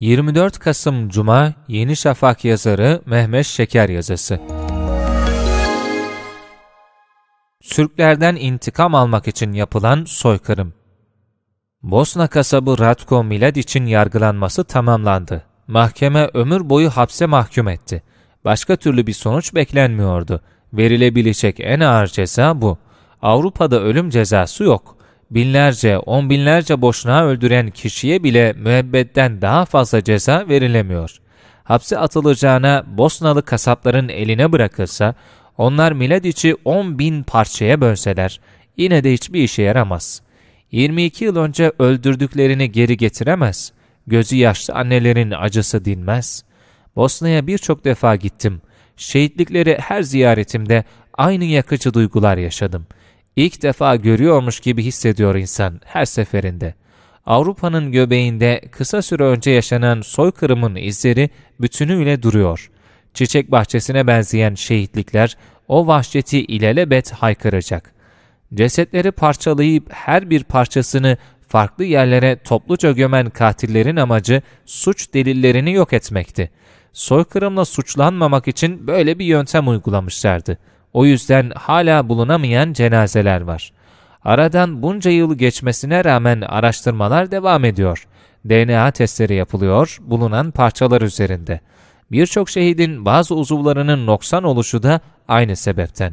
24 Kasım Cuma Yeni Şafak yazarı Mehmet Şeker yazısı. Sürklerden intikam almak için yapılan soykırım. Bosna kasabı Ratko Milad için yargılanması tamamlandı. Mahkeme ömür boyu hapse mahkum etti. Başka türlü bir sonuç beklenmiyordu. Verilebilecek en ağır ceza bu. Avrupa'da ölüm cezası yok binlerce, on binlerce boşuna öldüren kişiye bile müebbetten daha fazla ceza verilemiyor. Hapse atılacağına Bosnalı kasapların eline bırakılsa, onlar miladiçi on bin parçaya bölseler, yine de hiçbir işe yaramaz. 22 yıl önce öldürdüklerini geri getiremez. Gözü yaşlı annelerin acısı dinmez. Bosna'ya birçok defa gittim. Şehitlikleri her ziyaretimde aynı yakıcı duygular yaşadım.'' İlk defa görüyormuş gibi hissediyor insan her seferinde. Avrupa'nın göbeğinde kısa süre önce yaşanan soykırımın izleri bütünüyle duruyor. Çiçek bahçesine benzeyen şehitlikler o vahşeti ilelebet haykıracak. Cesetleri parçalayıp her bir parçasını farklı yerlere topluca gömen katillerin amacı suç delillerini yok etmekti. Soykırımla suçlanmamak için böyle bir yöntem uygulamışlardı.'' O yüzden hala bulunamayan cenazeler var. Aradan bunca yıl geçmesine rağmen araştırmalar devam ediyor. DNA testleri yapılıyor bulunan parçalar üzerinde. Birçok şehidin bazı uzuvlarının noksan oluşu da aynı sebepten.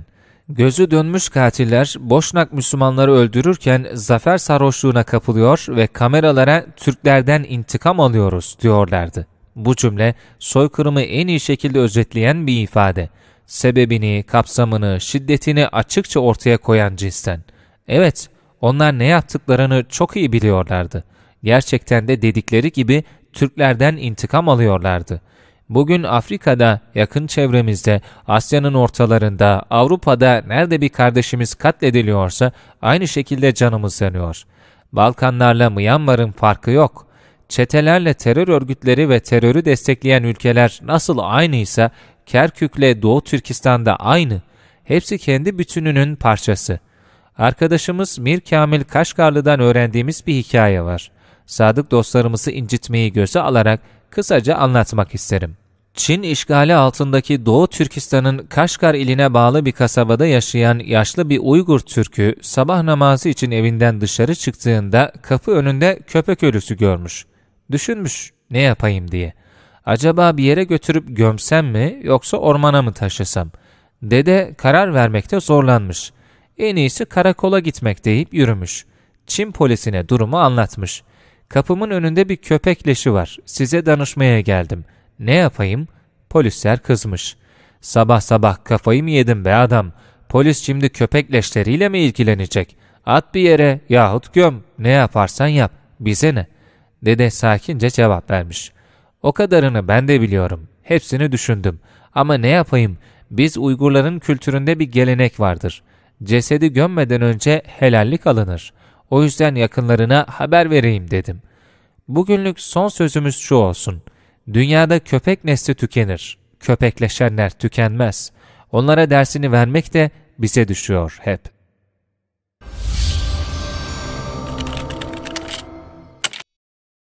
Gözü dönmüş katiller Boşnak Müslümanları öldürürken zafer sarhoşluğuna kapılıyor ve kameralara Türklerden intikam alıyoruz diyorlardı. Bu cümle soykırımı en iyi şekilde özetleyen bir ifade sebebini, kapsamını, şiddetini açıkça ortaya koyan cinsten. Evet, onlar ne yaptıklarını çok iyi biliyorlardı. Gerçekten de dedikleri gibi Türklerden intikam alıyorlardı. Bugün Afrika'da, yakın çevremizde, Asya'nın ortalarında, Avrupa'da nerede bir kardeşimiz katlediliyorsa aynı şekilde canımız yanıyor. Balkanlarla Myanmar'ın farkı yok. Çetelerle terör örgütleri ve terörü destekleyen ülkeler nasıl aynıysa Kerkük'le Doğu Türkistan'da aynı. Hepsi kendi bütününün parçası. Arkadaşımız Mir Kamil Kaşgarlı'dan öğrendiğimiz bir hikaye var. Sadık dostlarımızı incitmeyi göze alarak kısaca anlatmak isterim. Çin işgali altındaki Doğu Türkistan'ın Kaşgar iline bağlı bir kasabada yaşayan yaşlı bir Uygur Türk'ü sabah namazı için evinden dışarı çıktığında kapı önünde köpek ölüsü görmüş. Düşünmüş ne yapayım diye. Acaba bir yere götürüp gömsem mi yoksa ormana mı taşısam? Dede karar vermekte zorlanmış. En iyisi karakola gitmek deyip yürümüş. Çin polisine durumu anlatmış. Kapımın önünde bir köpek leşi var. Size danışmaya geldim. Ne yapayım? Polisler kızmış. Sabah sabah kafayı mı yedim be adam? Polis şimdi köpek leşleriyle mi ilgilenecek? At bir yere yahut göm. Ne yaparsan yap. Bize ne? Dede sakince cevap vermiş.'' O kadarını ben de biliyorum. Hepsini düşündüm. Ama ne yapayım? Biz Uygurların kültüründe bir gelenek vardır. Cesedi gömmeden önce helallik alınır. O yüzden yakınlarına haber vereyim dedim. Bugünlük son sözümüz şu olsun. Dünyada köpek nesli tükenir. Köpekleşenler tükenmez. Onlara dersini vermek de bize düşüyor hep.